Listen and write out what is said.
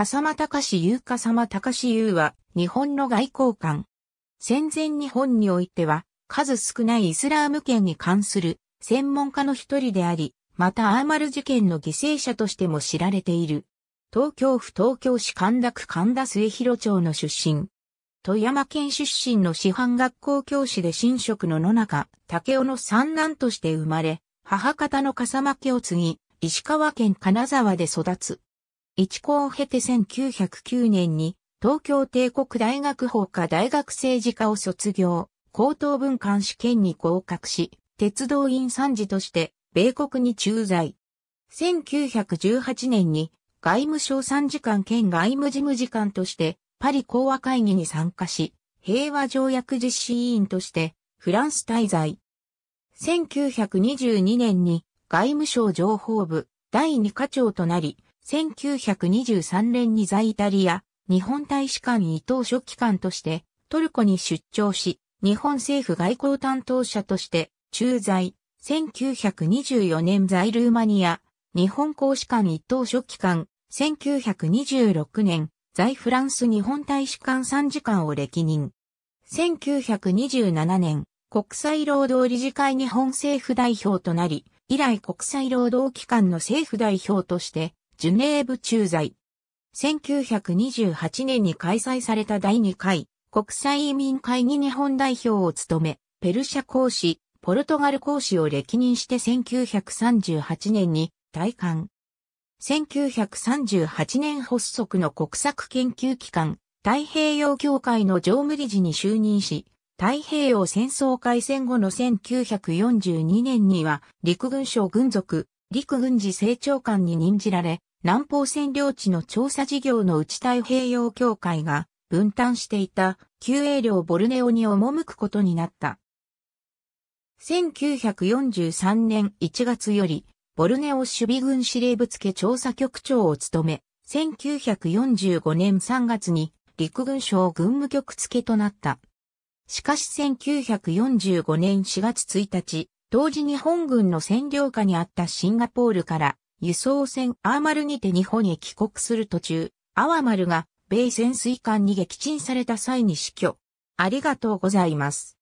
笠間隆優笠間隆優は、日本の外交官。戦前日本においては、数少ないイスラーム圏に関する専門家の一人であり、またアーマル事件の犠牲者としても知られている。東京府東京市神田区神田末広町の出身。富山県出身の師範学校教師で神職の野中、竹雄の三男として生まれ、母方の笠間家を継ぎ、石川県金沢で育つ。一校を経て1909年に東京帝国大学法科大学政治科を卒業、高等文官試験に合格し、鉄道員参事として米国に駐在。1918年に外務省参事官兼外務事務次官としてパリ講和会議に参加し、平和条約実施委員としてフランス滞在。1922年に外務省情報部第2課長となり、1923年に在イタリア、日本大使館伊藤書記官としてトルコに出張し、日本政府外交担当者として駐在、1924年在ルーマニア、日本公使館伊藤書記官、1926年、在フランス日本大使館参事官を歴任。1927年、国際労働理事会日本政府代表となり、以来国際労働機関の政府代表として、ジュネーブ駐在。1928年に開催された第2回国際移民会議日本代表を務め、ペルシャ講師、ポルトガル講師を歴任して1938年に退官。1938年発足の国策研究機関、太平洋協会の常務理事に就任し、太平洋戦争開戦後の1942年には陸軍省軍属、陸軍事政長官に任じられ、南方占領地の調査事業の内太平洋協会が分担していた旧営領ボルネオに赴くことになった。1943年1月より、ボルネオ守備軍司令部付調査局長を務め、1945年3月に陸軍省軍務局付となった。しかし1945年4月1日、当時日本軍の占領下にあったシンガポールから輸送船アーマルにて日本へ帰国する途中、アワマルが米潜水艦に撃沈された際に死去。ありがとうございます。